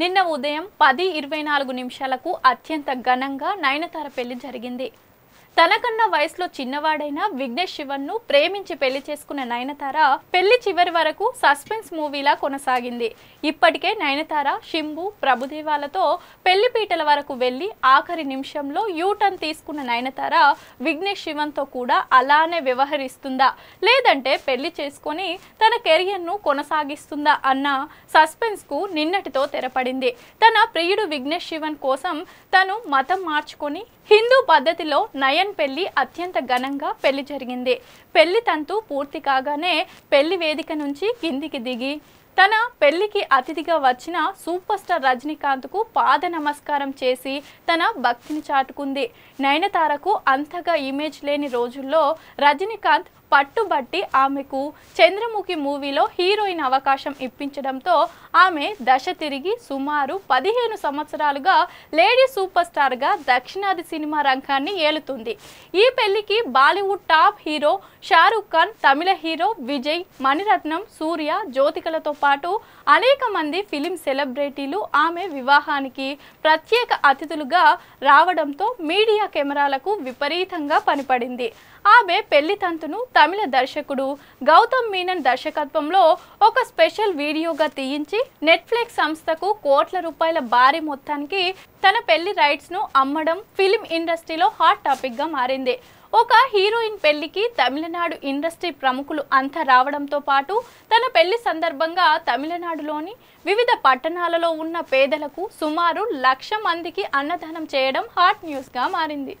నిన్న ఉదయం పది ఇరవై నాలుగు నిమిషాలకు అత్యంత ఘనంగా నయనతార పెళ్లి జరిగింది తనకన్నా వయసులో చిన్నవాడైన విఘ్నేష్ శివన్ ను ప్రేమించి పెళ్లి చేసుకున్న నయనతార పెళ్లి చివరి వరకు సస్పెన్స్ మూవీలా కొనసాగింది ఇప్పటికే నయనతార శింబు ప్రభుదేవాలతో పెళ్లి పీటల వరకు వెళ్లి ఆఖరి నిమిషంలో యూటర్న్ తీసుకున్న నయనతార విఘ్నేష్ శివన్ తో కూడా అలానే వ్యవహరిస్తుందా లేదంటే పెళ్లి చేసుకుని తన కెరియర్ ను కొనసాగిస్తుందా అన్న సస్పెన్స్ కు నిన్నటితో తెరపడింది తన ప్రియుడు విఘ్నేష్ శివన్ కోసం తను మతం మార్చుకొని హిందూ పద్ధతిలో నయన కిరణ్ పెళ్లి అత్యంత ఘనంగా పెళ్లి జరిగింది పెళ్లి తంతు పూర్తి కాగానే పెళ్లి వేదిక నుంచి కిందికి దిగి తన పెళ్లికి అతిథిగా వచ్చిన సూపర్ స్టార్ రజనీకాంత్కు పాద నమస్కారం చేసి తన భక్తిని చాటుకుంది నయనతారకు అంతగా ఇమేజ్ లేని రోజుల్లో రజనీకాంత్ పట్టుబట్టి ఆమెకు చంద్రముఖి మూవీలో హీరోయిన్ అవకాశం ఇప్పించడంతో ఆమె దశ తిరిగి సుమారు పదిహేను సంవత్సరాలుగా లేడీ సూపర్ స్టార్గా దక్షిణాది సినిమా రంగాన్ని ఏలుతుంది ఈ పెళ్లికి Bollywood top hero Shahrukh Khan Tamil hero Vijay Mani Ratnam Suriya జ్యోతికలతో పాటు అనేక మంది ఫిలిం సెలబ్రిటీలు ఆమె వివాహానికి ప్రత్యేక అతిథులుగా రావడంతో మీడియా కెమెరాలకు విపరీతంగా పనిపడింది ఆమె పెళ్లి తంతును తమిళ దర్శకుడు గౌతమ్ మీనన్ దర్శకత్వంలో ఒక స్పెషల్ వీడియోగా తీయించి నెట్ఫ్లిక్స్ సంస్థకు కోట్ల రూపాయల భారీ మొత్తానికి తన పెళ్లి రైట్స్ను అమ్మడం ఫిలిం ఇండస్ట్రీలో హాట్ టాపిక్గా మారింది ఒక హీరోయిన్ పెళ్లికి తమిళనాడు ఇండస్ట్రీ ప్రముఖులు అంతా రావడంతో పాటు తన పెళ్లి సందర్భంగా తమిళనాడులోని వివిధ పట్టణాలలో ఉన్న పేదలకు సుమారు లక్ష మందికి అన్నదానం చేయడం హాట్ న్యూస్గా మారింది